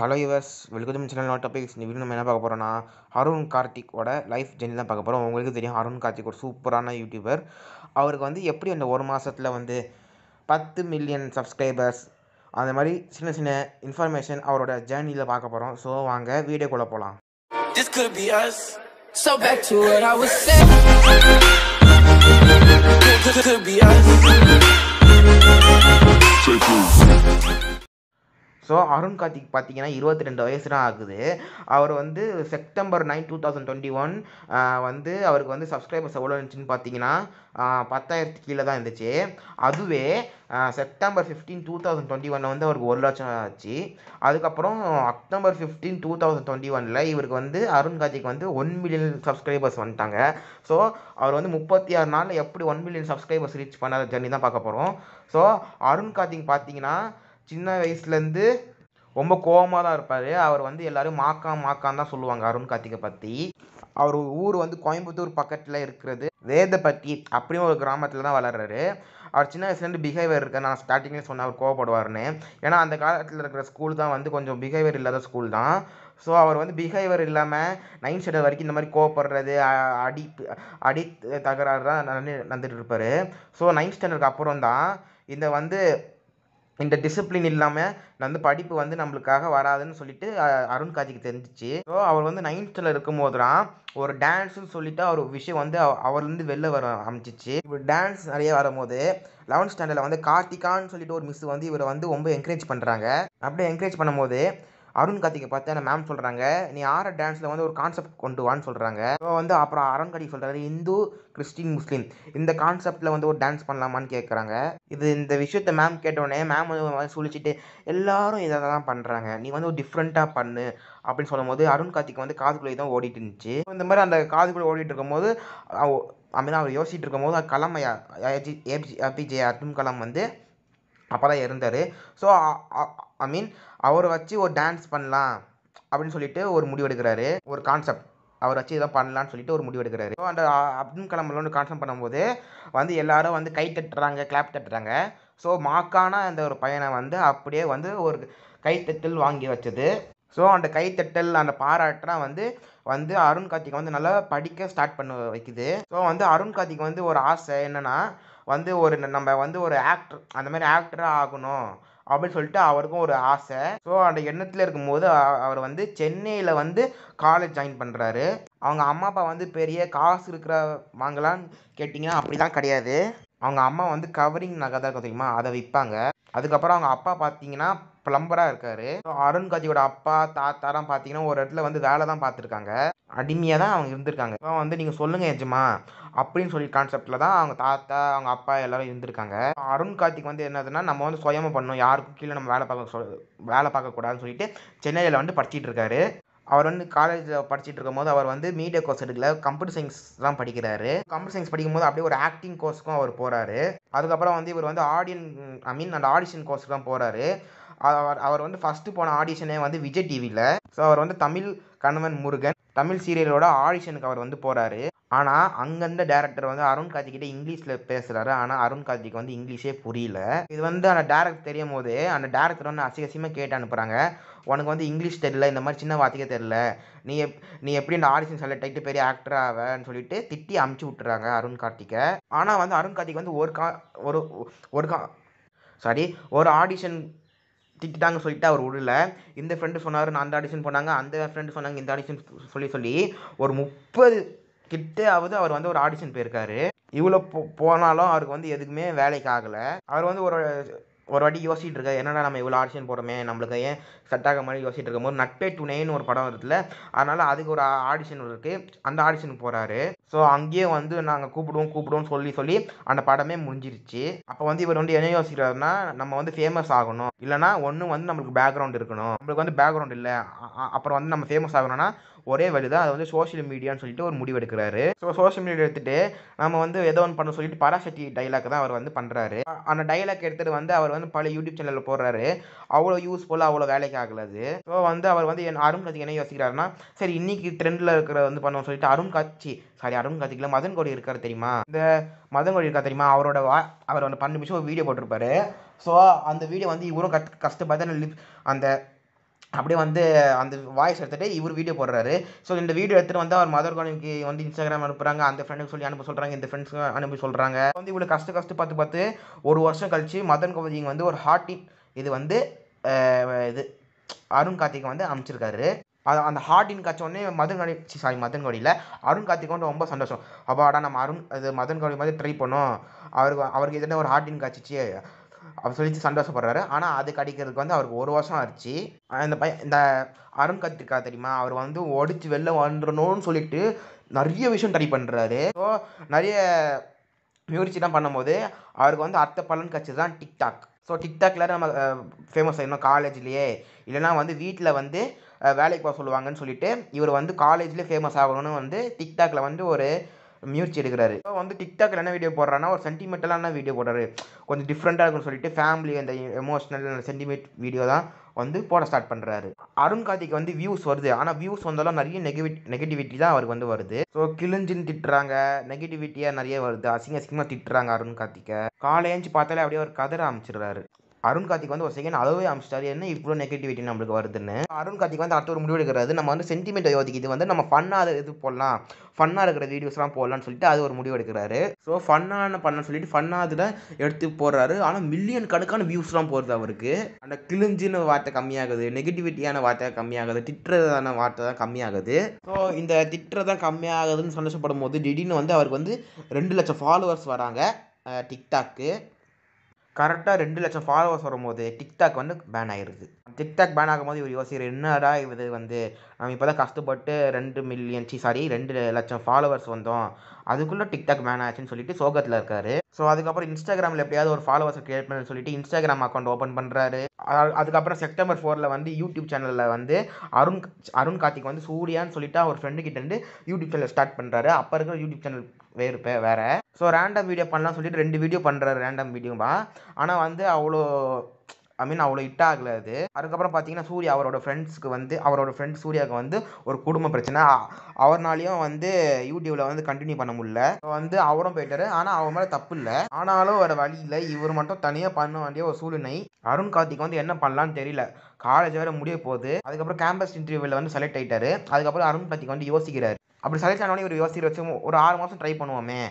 Hello yours welcome channel நாட் topics நம்ம என்ன பார்க்க போகிறோம்னா அருண் கார்த்திக்கோட லைஃப் ஜெர்னி தான் பார்க்க போகிறோம் உங்களுக்கு தெரியும் அருண் கார்த்திக் ஒரு சூப்பரான யூடியூபர் அவருக்கு வந்து எப்படி அந்த ஒரு மாதத்தில் வந்து பத்து மில்லியன் சப்ஸ்கிரைபர்ஸ் அந்த மாதிரி சின்ன சின்ன இன்ஃபர்மேஷன் அவரோட ஜேர்னியில் பார்க்க போகிறோம் ஸோ வாங்க வீடியோக்குள்ளே போகலாம் So back to what I was saying. So Arun Karthik பார்த்தீங்கன்னா இருபத்தி ரெண்டு வயசு தான் ஆகுது அவர் வந்து September nine two thousand twenty one வந்து அவருக்கு வந்து சப்ஸ்கிரைபர்ஸ் எவ்வளோ இருந்துச்சுன்னு பார்த்தீங்கன்னா பத்தாயிரத்துக்கு கீழே தான் இருந்துச்சு அதுவே September fifteen two thousand twenty ஒனில் வந்து அவருக்கு ஒரு லட்சம் ஆச்சு அதுக்கப்புறம் October fifteen two thousand twenty ஒனில் இவருக்கு வந்து அருண் கார்த்திக் வந்து ஒன் மில்லியன் சப்ஸ்கிரைபர்ஸ் வந்துட்டாங்க ஸோ அவர் வந்து முப்பத்தி ஆறு நாளில் எப்படி ஒன் மில்லியன் சப்ஸ்கிரைபர்ஸ் ரீச் பண்ணாத ஜர்னி தான் பார்க்க போகிறோம் ஸோ அருண் கார்த்திக் பார்த்தீங்கன்னா சின்ன வயசுலேருந்து ரொம்ப கோவமாக தான் இருப்பார் அவர் வந்து எல்லோரும் மாக்கான் மாக்கான் தான் சொல்லுவாங்க அருண் கார்த்திகை பற்றி அவர் ஊர் வந்து கோயம்புத்தூர் பக்கத்தில் இருக்கிறது வேதப்பட்டி அப்படின்னு ஒரு கிராமத்தில் தான் வளர்றாரு அவர் சின்ன வயசுலேருந்து பிஹேவியர் இருக்க நான் ஸ்டார்டிங்லேயே சொன்னேன் அவர் கோவப்படுவார்னு ஏன்னா அந்த காலத்தில் இருக்கிற ஸ்கூல் தான் வந்து கொஞ்சம் பிஹேவியர் இல்லாத ஸ்கூல் தான் ஸோ அவர் வந்து பிஹேவியர் இல்லாமல் நைன் ஸ்டாண்டர்ட் வரைக்கும் இந்த மாதிரி கோவப்படுறது அடி அடி தகராறு தான் நடந்துட்டு இருப்பார் ஸோ நைன்த் ஸ்டாண்டர்டுக்கு அப்புறம் தான் இந்த வந்து இந்த டிசிப்ளின் இல்லாமல் நான் வந்து படிப்பு வந்து நம்மளுக்காக வராதுன்னு சொல்லிட்டு அருண் கார்த்திக்கு தெரிஞ்சிச்சு ஸோ அவர் வந்து நைன்த்தில் இருக்கும் போதுலாம் ஒரு டான்ஸ்னு சொல்லிட்டு அவர் விஷயம் வந்து அவர்லேருந்து வெளில வர அமைச்சிச்சு இவர் டான்ஸ் நிறைய வரும்போது லெவன்த் ஸ்டாண்டர்டில் வந்து கார்த்திகான்னு சொல்லிட்டு ஒரு மிஸ் வந்து இவரை வந்து ரொம்ப என்கரேஜ் பண்ணுறாங்க அப்படியே என்கரேஜ் பண்ணும்போது அருண் கார்த்திகை பார்த்து என்ன மேம் சொல்கிறாங்க நீ ஆற டான்ஸில் வந்து ஒரு கான்செப்ட் கொண்டு வான்னு சொல்கிறாங்க இப்போ வந்து அப்புறம் அருண் கார்த்திகை சொல்கிறாரு இந்து கிறிஸ்டின் முஸ்லீம் இந்த கான்செப்டில் வந்து ஒரு டான்ஸ் பண்ணலாமான்னு கேட்குறாங்க இது இந்த விஷயத்த மேம் கேட்டோடனே மேம் வந்து சொல்லிச்சுட்டு எல்லாரும் இதை தான் பண்ணுறாங்க நீ வந்து ஒரு டிஃப்ரெண்ட்டாக பண்ணு அப்படின்னு சொல்லும் போது அருண் கார்த்திக் வந்து காதுக்குள்ளே தான் ஓடிட்டு இருந்துச்சு இந்த மாதிரி அந்த காதுக்குள்ளே ஓடிட்டு இருக்கும்போது அப்படின்னா அவர் யோசிச்சுட்டு இருக்கும்போது கலாம் ஏபிஜே அப்துல் கலாம் வந்து அப்போ தான் இருந்தார் ஸோ ஐ மீன் அவரை வச்சு ஒரு டான்ஸ் பண்ணலாம் அப்படின்னு சொல்லிட்டு ஒரு முடிவு எடுக்கிறாரு ஒரு கான்செப்ட் அவர் வச்சு இதை பண்ணலான்னு சொல்லிட்டு ஒரு முடிவு எடுக்கிறாரு ஸோ அந்த அப்துல் கலாம் ஒன்று கான்செப்ட் பண்ணும்போது வந்து எல்லாரும் வந்து கை தட்டுறாங்க கிளாப் தட்டுறாங்க ஸோ மாக்கான அந்த ஒரு பையனை வந்து அப்படியே வந்து ஒரு கைத்தட்டல் வாங்கி வச்சது ஸோ அந்த கைத்தட்டல் அந்த பாராட்டுனா வந்து வந்து அருண் கார்த்திக் வந்து நல்லா படிக்க ஸ்டார்ட் பண்ண வைக்குது ஸோ வந்து அருண் கார்த்திக் வந்து ஒரு ஆசை என்னென்னா வந்து ஒரு நம்ம வந்து ஒரு ஆக்டர் அந்த மாதிரி ஆக்டராக ஆகணும் அப்படின்னு சொல்லிட்டு அவருக்கும் ஒரு ஆசை ஸோ அந்த எண்ணத்தில் இருக்கும்போது அவர் வந்து சென்னையில் வந்து காலேஜ் ஜாயின் பண்ணுறாரு அவங்க அம்மா அப்பா வந்து பெரிய காசு இருக்கிற வாங்கலான்னு கேட்டிங்கன்னா அப்படி தான் கிடையாது அவங்க அம்மா வந்து கவரிங் நகை தான் இருக்கும் தெரியுமா அதை விற்பாங்க அதுக்கப்புறம் அவங்க அப்பா பார்த்தீங்கன்னா ப்ளம்பராக இருக்காரு அருண் காஜியோட அப்பா தாத்தாலாம் பார்த்தீங்கன்னா ஒரு இடத்துல வந்து வேலை தான் பார்த்துருக்காங்க அடிமையாக தான் அவங்க இருந்திருக்காங்க இப்போ வந்து நீங்கள் சொல்லுங்கள் எஜமா அப்படின்னு சொல்லி கான்செப்டில் தான் அவங்க தாத்தா அவங்க அப்பா எல்லோரும் இருந்திருக்காங்க அருண் கார்த்திக் வந்து என்னதுன்னா நம்ம வந்து சுயமாக பண்ணணும் யாருக்கும் கீழே நம்ம வேலை பார்க்க சொல் வேலை பார்க்கக்கூடாதுன்னு சொல்லிட்டு சென்னையில் வந்து படிச்சுட்டு இருக்காரு அவர் வந்து காலேஜில் படிச்சுட்டு இருக்கும்போது அவர் வந்து மீடியா கோர்ஸ் எடுக்கல கம்ப்யூட்டர் சயின்ஸ் தான் படிக்கிறாரு கம்ப்யூட்டர் சயின்ஸ் படிக்கும்போது அப்படியே ஒரு ஆக்டிங் கோர்ஸ்க்கும் அவர் போகிறாரு அதுக்கப்புறம் வந்து இவர் வந்து ஆடியன் ஐ மீன் அந்த ஆடிஷன் கோர்ஸுக்கு தான் போகிறாரு அவர் அவர் வந்து ஃபஸ்ட்டு போன ஆடிஷனே வந்து விஜய் டிவியில் ஸோ அவர் வந்து தமிழ் கணவன் முருகன் தமிழ் சீரியலோட ஆடிஷனுக்கு அவர் வந்து போகிறாரு ஆனால் அங்கேருந்த டேரக்டர் வந்து அருண் கார்த்திகிட்ட இங்கிலீஷில் பேசுகிறாரு ஆனால் அருண் கார்த்திக் வந்து இங்கிலீஷே புரியல இது வந்து அந்த டேரக்டர் தெரியும் போது அந்த டேரக்டர் வந்து அசிகசியமாக கேட்டு அனுப்புகிறாங்க உனக்கு வந்து இங்கிலீஷ் தெரியல இந்த மாதிரி சின்ன வார்த்தைக்கே தெரில நீ எப் நீ எப்படி இந்த ஆடிஷன் செலக்ட் ஆகிட்டு பெரிய ஆக்டர் ஆவன்னு சொல்லிட்டு திட்டி அமுச்சு விட்டுறாங்க அருண் கார்த்திகை ஆனால் வந்து அருண் கார்த்திக் வந்து ஒரு கா ஒரு ஒரு கா சாரி ஒரு ஆடிஷன் திட்டிட்டாங்கன்னு சொல்லிட்டு அவர் விடல இந்த ஃப்ரெண்டு சொன்னார் நான் அந்த ஆடிஷன் போனாங்க அந்த ஃப்ரெண்டு சொன்னாங்க இந்த ஆடிஷன் சொல்லி சொல்லி ஒரு முப்பது கிட்டாவது அவர் வந்து ஒரு ஆடிஷன் போயிருக்காரு இவ்வளோ போனாலும் அவருக்கு வந்து எதுக்குமே வேலைக்கு ஆகலை அவர் வந்து ஒரு ஒரு வாட்டி யோசிச்சுட்டு இருக்க என்னடா நம்ம இவ்வளோ ஆடிஷன் போகிறோமே நம்மளுக்கு ஏன் செட் மாதிரி யோசிச்சுட்டு இருக்கும்போது நட்பே துணைன்னு ஒரு படம் இருக்குல்ல அதனால் அதுக்கு ஒரு ஆடிஷன் இருக்குது அந்த ஆடிஷனுக்கு போகிறாரு ஸோ அங்கேயே வந்து நாங்கள் கூப்பிடுவோம் கூப்பிடுவோம்னு சொல்லி சொல்லி அந்த படமே முடிஞ்சிருச்சு அப்போ வந்து இவர் வந்து என்ன யோசிக்கிறாருன்னா நம்ம வந்து ஃபேமஸ் ஆகணும் இல்லைனா ஒன்று வந்து நம்மளுக்கு பேக்ரவுண்ட் இருக்கணும் நம்மளுக்கு வந்து பேக்ரவுண்ட் இல்லை அப்புறம் வந்து நம்ம ஃபேமஸ் ஆகணும்னா ஒரே வழி தான் அதை வந்து சோஷியல் மீடியான்னு சொல்லிட்டு ஒரு முடிவு எடுக்கிறாரு ஸோ சோஷியல் மீடியா எடுத்துட்டு நம்ம வந்து ஏதோ ஒன்று பண்ண சொல்லிட்டு பராசக்தி டைலாக் தான் அவர் வந்து பண்ணுறாரு அந்த டைலாக் எடுத்துகிட்டு வந்து அவர் வந்து பல யூடியூப் சேனலில் போடுறாரு அவ்வளோ யூஸ்ஃபுல்லாக அவ்வளோ வேலைக்கு ஆகலது ஸோ வந்து அவர் வந்து என் அருண் அருண்காட்சி என்ன யோசிக்கிறாருன்னா சரி இன்னைக்கு ட்ரெண்டில் இருக்கிற வந்து பண்ணுவோம் சொல்லிட்டு அருண்காட்சி சாரி அருண்காட்சிக்கில் மதன் கோடி இருக்கார் தெரியுமா இந்த மதன் கோடி இருக்கா தெரியுமா அவரோட வா அவர் வந்து பன்னெண்டு நிமிஷம் வீடியோ போட்டிருப்பாரு ஸோ அந்த வீடியோ வந்து இவரும் கஷ்டப்பட்டு அந்த அப்படியே வந்து அந்த வாய்ஸ் எடுத்துகிட்டு இவர் வீடியோ போடுறாரு ஸோ இந்த வீடியோ எடுத்துகிட்டு வந்து அவர் மதர் கானுக்கு வந்து இன்ஸ்டாகிராம் அனுப்புகிறாங்க அந்த ஃப்ரெண்டுக்கு சொல்லி அனுப்ப சொல்கிறாங்க இந்த ஃப்ரெண்ட்ஸுக்கு அனுப்பி சொல்கிறாங்க வந்து இவ்வளோ கஷ்ட கஷ்ட பார்த்து பார்த்து ஒரு வருஷம் கழித்து மதன் கோவிங் வந்து ஒரு ஹார்டின் இது வந்து இது அருண் கார்த்திக் வந்து அமைச்சிருக்காரு அது அந்த ஹார்டின் கச்சோடனே மதன் கோடி சாரி மதன் கோடியில் அருண் கார்த்திக் வந்து ரொம்ப சந்தோஷம் அப்பாடா நம்ம அருண் அது மதன் கோடி மாதிரி ட்ரை பண்ணோம் அவருக்கு அவருக்கு எதுனா ஒரு ஹார்டின் காய்ச்சிச்சு அவர் சொல்லிச்சு சந்தோஷப்படுறாரு ஆனால் அது கிடைக்கிறதுக்கு வந்து அவருக்கு ஒரு வருஷம் ஆச்சு அந்த பைய இந்த அருண் கத்திரிக்கா தெரியுமா அவர் வந்து ஒடிச்சு வெளில வந்துடணும்னு சொல்லிட்டு நிறைய விஷயம் ட்ரை பண்ணுறாரு ஸோ நிறைய முயற்சிலாம் பண்ணும்போது அவருக்கு வந்து அர்த்த பலன் கட்சி தான் டிக்டாக் ஸோ டிக்டாக்ல நம்ம ஃபேமஸ் ஆகிடணும் காலேஜ்லேயே இல்லைனா வந்து வீட்டில் வந்து வேலைக்கு போக சொல்லுவாங்கன்னு சொல்லிட்டு இவர் வந்து காலேஜ்லேயே ஃபேமஸ் ஆகணும்னு வந்து டிக்டாக்ல வந்து ஒரு முயற்சி எடுக்கிறாரு இப்போ வந்து டிக்டாக்ல என்ன வீடியோ போடுறாருன்னா ஒரு சென்டிமெண்டலான வீடியோ போடுறாரு கொஞ்சம் டிஃப்ரெண்டாக இருக்குன்னு சொல்லிட்டு ஃபேமிலி அந்த எமோஷனல் சென்டிமெண்ட் வீடியோ தான் வந்து போட ஸ்டார்ட் பண்ணுறாரு அருண் கார்த்திக் வந்து வியூஸ் வருது ஆனால் வியூஸ் வந்தாலும் நிறைய நெகட்டிவ் நெகட்டிவிட்டி தான் அவருக்கு வந்து வருது ஸோ கிழிஞ்சின்னு திட்டுறாங்க நெகட்டிவிட்டியாக நிறைய வருது அசிங்க அசிங்கமாக திட்டுறாங்க அருண் கார்த்திக்கை காலையஞ்சு பார்த்தாலே அப்படியே ஒரு கதரை அமைச்சிடுறாரு அருண் கார்த்திக் வந்து ஒரு செகண்ட் அளவே அமிச்சிட்டாரு என்ன இவ்வளோ நெகட்டிவிட்டி நம்மளுக்கு வருதுன்னு அருண் கார்த்திக் வந்து அடுத்த ஒரு முடிவு எடுக்கிறது நம்ம வந்து சென்டிமெண்ட் யோதிக்கு இது வந்து நம்ம ஃபன்னாக இது போடலாம் ஃபன்னாக இருக்கிற வீடியோஸ்லாம் போடலாம்னு சொல்லிட்டு அது ஒரு முடிவு எடுக்கிறாரு ஸோ ஃபன்னான பண்ணு சொல்லிட்டு ஃபன்னாக அதில் எடுத்து போடுறாரு ஆனால் மில்லியன் கணக்கான வியூஸ்லாம் போடுறது அவருக்கு அந்த கிழிஞ்சின்னு வார்த்தை கம்மியாகுது நெகட்டிவிட்டியான வார்த்தை கம்மியாகுது திட்டுறதான வார்த்தை தான் கம்மியாகுது ஸோ இந்த திட்டுறதான் கம்மியாகுதுன்னு சந்தோஷப்படும் போது திடீர்னு வந்து அவருக்கு வந்து ரெண்டு லட்சம் ஃபாலோவர்ஸ் வராங்க டிக்டாக்கு கரெக்டாக ரெண்டு லட்சம் ஃபாலோவர்ஸ் வரும்போது டிக்டாக் வந்து பேன் ஆகிருது டிக்டாக் பேன் ஆகும்போது இவர் யோசிக்கிற என்னடா இது வந்து நம்ம இப்போ தான் கஷ்டப்பட்டு ரெண்டு மில்லியன் சி சாரி ரெண்டு லட்சம் ஃபாலோவர்ஸ் வந்தோம் அதுக்குள்ளே டிக்டாக் பேன் ஆச்சுன்னு சொல்லிட்டு சோகத்தில் இருக்காரு ஸோ அதுக்கப்புறம் இன்ஸ்டாகிராமில் எப்படியாவது ஒரு ஃபாலோவர்ஸ் கிரியேட் பண்ணுன்னு சொல்லிட்டு இன்ஸ்டாகிராம் அக்கௌண்ட் ஓப்பன் பண்ணுறாரு அதுக்கப்புறம் செப்டம்பர் ஃபோரில் வந்து யூடியூப் சேனலில் வந்து அருண் அருண் கார்த்திக் வந்து சூர்யான்னு சொல்லிட்டு அவர் ஃப்ரெண்டு கிட்ட இருந்து யூடியூப் சேனல் ஸ்டார்ட் பண்ணுறாரு அப்போ இருக்கிற யூடியூப் சேனல் வேறு பே வேறு ஸோ ரேண்டம் வீடியோ பண்ணலாம் சொல்லிட்டு ரெண்டு வீடியோ பண்ணுறாரு ரேண்டம் வீடியோவா ஆனால் வந்து அவ்வளோ ஐ மீன் அவ்வளோ ஹிட் ஆகல அது அதுக்கப்புறம் பார்த்தீங்கன்னா சூர்யா அவரோட ஃப்ரெண்ட்ஸுக்கு வந்து அவரோட ஃப்ரெண்ட் சூர்யாவுக்கு வந்து ஒரு குடும்ப பிரச்சனை அவர்னாலையும் வந்து யூடியூப்பில் வந்து கண்டினியூ பண்ண முடியல வந்து அவரும் போயிட்டார் ஆனால் அவர் மேலே தப்பு இல்லை ஆனாலும் வேறு வழி இல்லை இவர் மட்டும் தனியாக பண்ண வேண்டிய ஒரு சூழ்நிலை அருண் கார்த்திக் வந்து என்ன பண்ணலான்னு தெரியல காலேஜ் வேறு முடிய போகுது அதுக்கப்புறம் கேம்பஸ் இன்டர்வியூவில் வந்து செலக்ட் ஆகிட்டாரு அதுக்கப்புறம் அருண் கார்த்திக் வந்து யோசிக்கிறார் அப்படி செலக்ட் ஆனோடனே ஒரு யோசிக்கிற வச்சு ஒரு ஆறு மாதம் ட்ரை பண்ணுவோமே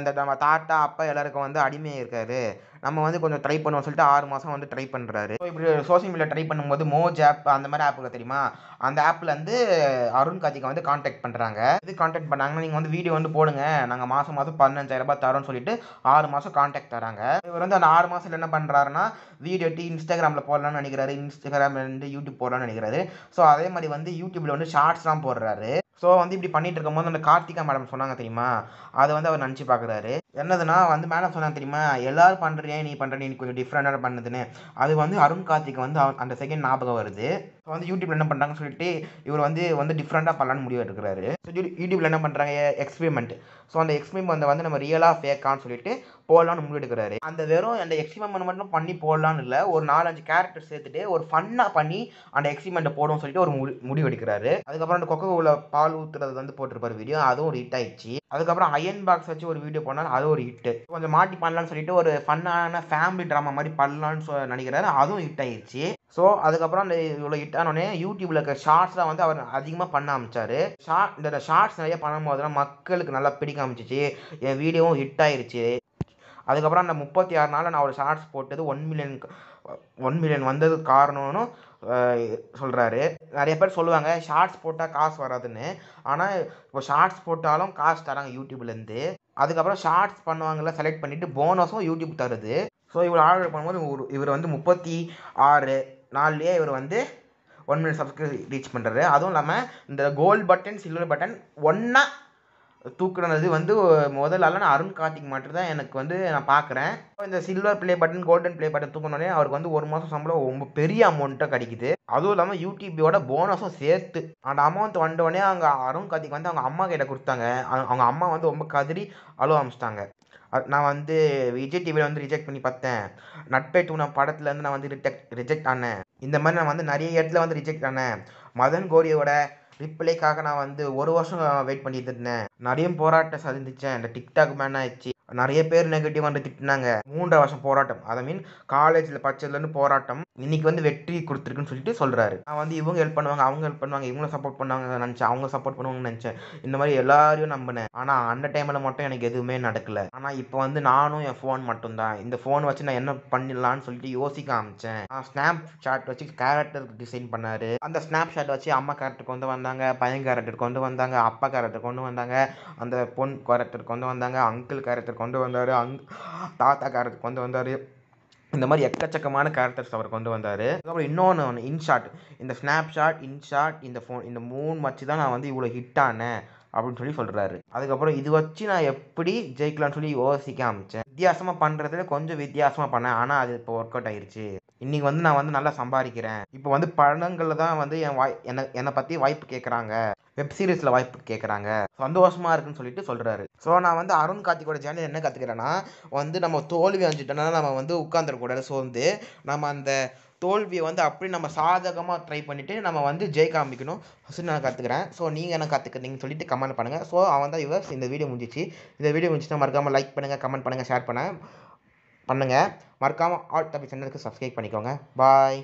இந்த நம்ம தாத்தா அப்பா எல்லாருக்கும் வந்து அடிமையாக இருக்காரு நம்ம வந்து கொஞ்சம் ட்ரை பண்ணுவோம் சொல்லிட்டு ஆறு மாதம் வந்து ட்ரை பண்ணுறாரு இப்படி சோஷியல் மீடியா ட்ரை பண்ணும்போது மோஜ் ஆப் அந்த மாதிரி ஆப் தெரியுமா அந்த ஆப்பில் வந்து அருண் கார்த்திகை வந்து காண்டாக்ட் பண்ணுறாங்க இது காண்டாக்ட் பண்ணாங்கன்னா நீங்கள் வந்து வீடியோ வந்து போடுங்க நாங்கள் மாதம் மாதம் ரூபாய் தரோம்னு சொல்லிட்டு ஆறு மாதம் காண்டாக்ட் தராங்க இவர் வந்து அந்த ஆறு மாதத்தில் என்ன பண்ணுறாருன்னா வீடியோ டி இன்ஸ்டாகிராமில் போடலாம்னு நினைக்கிறாரு இன்ஸ்டாகிராம் வந்து யூடியூப் போடலாம்னு நினைக்கிறாரு ஸோ அதே மாதிரி வந்து யூடியூப்பில் வந்து ஷார்ட்ஸ்லாம் போடுறாரு ஸோ வந்து இப்படி பண்ணிட்டு இருக்கும் போது அந்த கார்த்திகா மேடம் சொன்னாங்க தெரியுமா அதை வந்து அவர் நினச்சி பார்க்குறாரு என்னதுன்னா வந்து மேடம் சொன்னாங்க தெரியுமா எல்லோரும் பண்ணுறியே நீ பண்ணுறேன் நீ கொஞ்சம் டிஃப்ரெண்டாக பண்ணுதுன்னு அது வந்து அருண் கார்த்திக் வந்து அந்த செகண்ட் ஞாபகம் வருது ஸோ வந்து யூடியூப்ல என்ன பண்ணுறாங்கன்னு சொல்லிட்டு இவர் வந்து வந்து டிஃப்ரெண்ட்டாக பண்ணலான்னு முடிவு எடுக்கிறாரு ஸோ யூடியூப்ல என்ன பண்ணுறாங்க எக்ஸ்பெரிமெண்ட் ஸோ அந்த எக்ஸ்பெரிமெண்ட் வந்து நம்ம ரியலாக ஃபேக்கான்னு சொல்லிட்டு போடலாம்னு முடிவெடுக்கிறாரு அந்த வெறும் அந்த எக்ஸ்பெரிமெண்ட் மட்டும் பண்ணி போடலான்னு இல்லை ஒரு நாலஞ்சு கேரக்டர் சேர்த்துட்டு ஒரு ஃபன்னாக பண்ணி அந்த எக்ஸ்பெரிமெண்ட்டை போடும் சொல்லிட்டு ஒரு முடி முடிவெடுக்கிறாரு அதுக்கப்புறம் அந்த கொக்கோ பால் ஊற்றுறது வந்து போட்டிருப்பாரு வீடியோ அதுவும் ஒரு ஹிட் ஆயிடுச்சு அதுக்கப்புறம் அயன் பாக்ஸ் வச்சு ஒரு வீடியோ பண்ணாலும் அது ஒரு ஹிட்டு கொஞ்சம் மாட்டி பண்ணலான்னு சொல்லிட்டு ஒரு ஃபன்னான ஃபேமிலி ட்ராமா மாதிரி பண்ணலான்னு சொ நினைக்கிறாரு அதுவும் ஹிட் ஆயிடுச்சு ஸோ அதுக்கப்புறம் அந்த இவ்வளோ ஹிட் ஆனோடனே யூடியூப்பில் இருக்க ஷார்ட்ஸ்லாம் வந்து அவர் அதிகமாக பண்ண ஆரம்பிச்சார் ஷார்ட் இந்த ஷார்ட்ஸ் நிறைய பண்ணும்போதெல்லாம் மக்களுக்கு நல்லா பிடிக்க ஆரம்பிச்சிச்சு என் வீடியோவும் ஹிட் ஆயிடுச்சு அதுக்கப்புறம் அந்த முப்பத்தி ஆறு நாளில் நான் ஒரு ஷார்ட்ஸ் போட்டது ஒன் மில்லியன் ஒன் மில்லியன் வந்ததுக்கு காரணம்னு சொல்கிறாரு நிறைய பேர் சொல்லுவாங்க ஷார்ட்ஸ் போட்டால் காசு வராதுன்னு ஆனால் இப்போ ஷார்ட்ஸ் போட்டாலும் காசு தராங்க யூடியூப்லேருந்து அதுக்கப்புறம் ஷார்ட்ஸ் பண்ணுவாங்கள்ல செலக்ட் பண்ணிவிட்டு போனஸும் யூடியூப் தருது ஸோ இவர் ஆர்டர் பண்ணும்போது ஒரு இவர் வந்து முப்பத்தி ஆறு நாள்லேயே இவர் வந்து ஒன் மில்லியன் சப்ஸ்கிரைப் ரீச் பண்ணுறாரு அதுவும் இல்லாமல் இந்த கோல்டு பட்டன் சில்வர் பட்டன் ஒன்றா தூக்குனது வந்து முதல் ஆளாக நான் அருண் கார்த்திக் மட்டும் தான் எனக்கு வந்து நான் பார்க்குறேன் இந்த silver play button golden play button தூக்கினோடே அவருக்கு வந்து ஒரு மாதம் சம்பளம் ரொம்ப பெரிய அமௌண்ட்டாக கிடைக்குது அதுவும் இல்லாமல் யூடியூபியோட போனஸும் சேர்த்து அந்த அமௌண்ட் வந்தோடனே அவங்க அருண் கார்த்திக் வந்து அவங்க அம்மா கிட்ட கொடுத்தாங்க அவங்க அம்மா வந்து ரொம்ப கதறி அழுவ ஆரம்பிச்சிட்டாங்க நான் வந்து விஜய் டிவியில் வந்து ரிஜெக்ட் பண்ணி பார்த்தேன் நட்பே தூணம் படத்துலேருந்து நான் வந்து ரிஜெக்ட் ரிஜெக்ட் ஆனேன் இந்த மாதிரி நான் வந்து நிறைய இடத்துல வந்து ரிஜெக்ட் ஆனேன் மதன் கோரியோட ரிப்ளைக்காக நான் வந்து ஒரு வருஷம் வெயிட் பண்ணிட்டு இருந்தேன் நிறைய போராட்டம் சந்திச்சேன் இந்த டிக்டாக் மேன் ஆயிடுச்சு நிறைய பேர் நெகட்டிவ் வந்து திட்டினாங்க மூன்றரை வருஷம் போராட்டம் ஐ மீன் காலேஜில் படிச்சதுலேருந்து போராட்டம் இன்றைக்கி வந்து வெற்றி கொடுத்துருக்குன்னு சொல்லிட்டு சொல்கிறாரு நான் வந்து இவங்க ஹெல்ப் பண்ணுவாங்க அவங்க ஹெல்ப் பண்ணுவாங்க இவங்க சப்போர்ட் பண்ணுவாங்க நினச்சேன் அவங்க சப்போர்ட் பண்ணுவாங்கன்னு நினச்சேன் இந்த மாதிரி எல்லாரையும் நம்பினேன் ஆனால் அந்த டைமில் மட்டும் எனக்கு எதுவுமே நடக்கலை ஆனால் இப்போ வந்து நானும் என் ஃபோன் மட்டும்தான் இந்த ஃபோன் வச்சு நான் என்ன பண்ணிடலான்னு சொல்லிட்டு யோசிக்க ஆரம்பித்தேன் நான் ஸ்னாப் ஷாட் வச்சு கேரக்டர் டிசைன் பண்ணார் அந்த ஸ்னாப் ஷாட் வச்சு அம்மா கேரக்டர் கொண்டு வந்தாங்க பையன் கேரக்டர் கொண்டு வந்தாங்க அப்பா கேரக்டர் கொண்டு வந்தாங்க அந்த பொன் கேரக்டர் கொண்டு வந்தாங்க அங்கிள் கேரக்டர் கொண்டு வந்தார் அங் தாத்தா கேரக்டர் கொண்டு வந்தார் இந்த மாதிரி எக்கச்சக்கமான கேரக்டர்ஸ் அவர் கொண்டு வந்தார் அதுக்கப்புறம் இன்னொன்று ஒன்று இன்ஷாட் இந்த ஸ்னாப்ஷாட் இன்ஷாட் இந்த ஃபோன் இந்த மூணு வச்சு தான் நான் வந்து இவ்வளோ ஹிட் ஆனேன் அப்படின்னு சொல்லி சொல்கிறாரு அதுக்கப்புறம் இது வச்சு நான் எப்படி ஜெயிக்கலாம்னு சொல்லி யோசிக்க ஆரம்பித்தேன் வித்தியாசமாக பண்ணுறதுல கொஞ்சம் வித்தியாசமாக பண்ணேன் ஆனால் அது இப்போ ஒர்க் அவுட் ஆயிடுச்சு இன்றைக்கி வந்து நான் வந்து நல்லா சம்பாதிக்கிறேன் இப்போ வந்து படங்களில் தான் வந்து என் வாய் என்னை என்னை பற்றி வாய்ப்பு கேட்குறாங்க வெப் சீரிஸில் வாய்ப்பு கேட்குறாங்க சந்தோஷமாக இருக்குன்னு சொல்லிட்டு சொல்கிறாரு ஸோ நான் வந்து அருண் கார்த்திகோட சேனல் என்ன கற்றுக்கிறேன்னா வந்து நம்ம தோல்வி அஞ்சுட்டோம்னா நம்ம வந்து உட்காந்துடக்கூடாது சோர்ந்து நம்ம அந்த தோல்வியை வந்து அப்படி நம்ம சாதகமாக ட்ரை பண்ணிவிட்டு நம்ம வந்து ஜெய் காமிக்கணும் ஃபஸ்ட்டு நான் கற்றுக்கிறேன் ஸோ நீங்கள் என்ன கற்றுக்கிறீங்கன்னு சொல்லிட்டு கமெண்ட் பண்ணுங்கள் ஸோ அவன் தான் இவர் இந்த வீடியோ முடிஞ்சிச்சு இந்த வீடியோ முடிஞ்சுன்னா மறக்காமல் லைக் பண்ணுங்கள் கமெண்ட் பண்ணுங்கள் ஷேர் பண்ண பண்ணுங்கள் மறக்காமல் ஆல் தப்பி சேனலுக்கு சப்ஸ்கிரைப் பண்ணிக்கோங்க பாய்